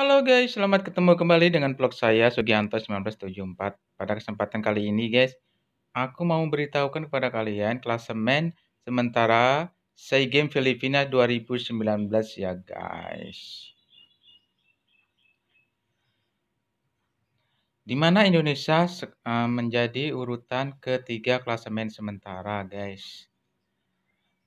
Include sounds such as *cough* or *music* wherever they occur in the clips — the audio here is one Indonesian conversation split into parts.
Halo guys, selamat ketemu kembali dengan vlog saya Sugianto 1974. Pada kesempatan kali ini guys, aku mau memberitahukan kepada kalian klasemen sementara SEA Games Filipina 2019 ya guys. Di mana Indonesia eh, menjadi urutan ketiga klasemen sementara guys.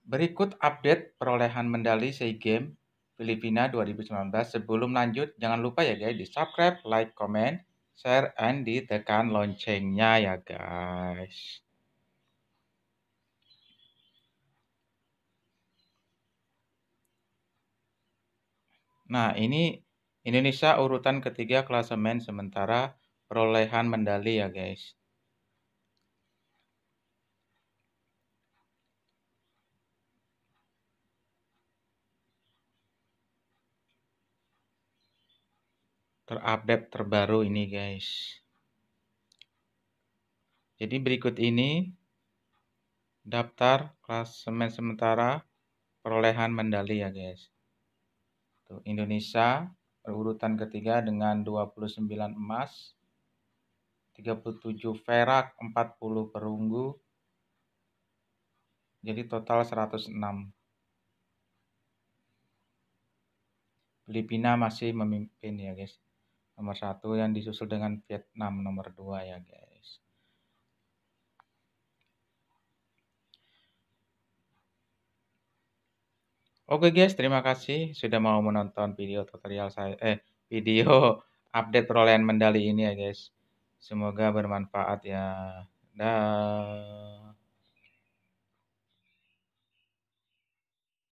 Berikut update perolehan medali SEA Games Filipina 2019. Sebelum lanjut, jangan lupa ya guys di subscribe, like, comment, share, and ditekan loncengnya ya guys. Nah, ini Indonesia urutan ketiga klasemen sementara perolehan medali ya guys. terupdate terbaru ini guys jadi berikut ini daftar klasemen sementara perolehan medali ya guys Tuh, Indonesia urutan ketiga dengan 29 emas 37 perak 40 perunggu jadi total 106 Filipina masih memimpin ya guys nomor satu yang disusul dengan Vietnam nomor dua ya guys Oke guys, terima kasih sudah mau menonton video tutorial saya eh video *laughs* update perolehan medali ini ya guys. Semoga bermanfaat ya. Dah.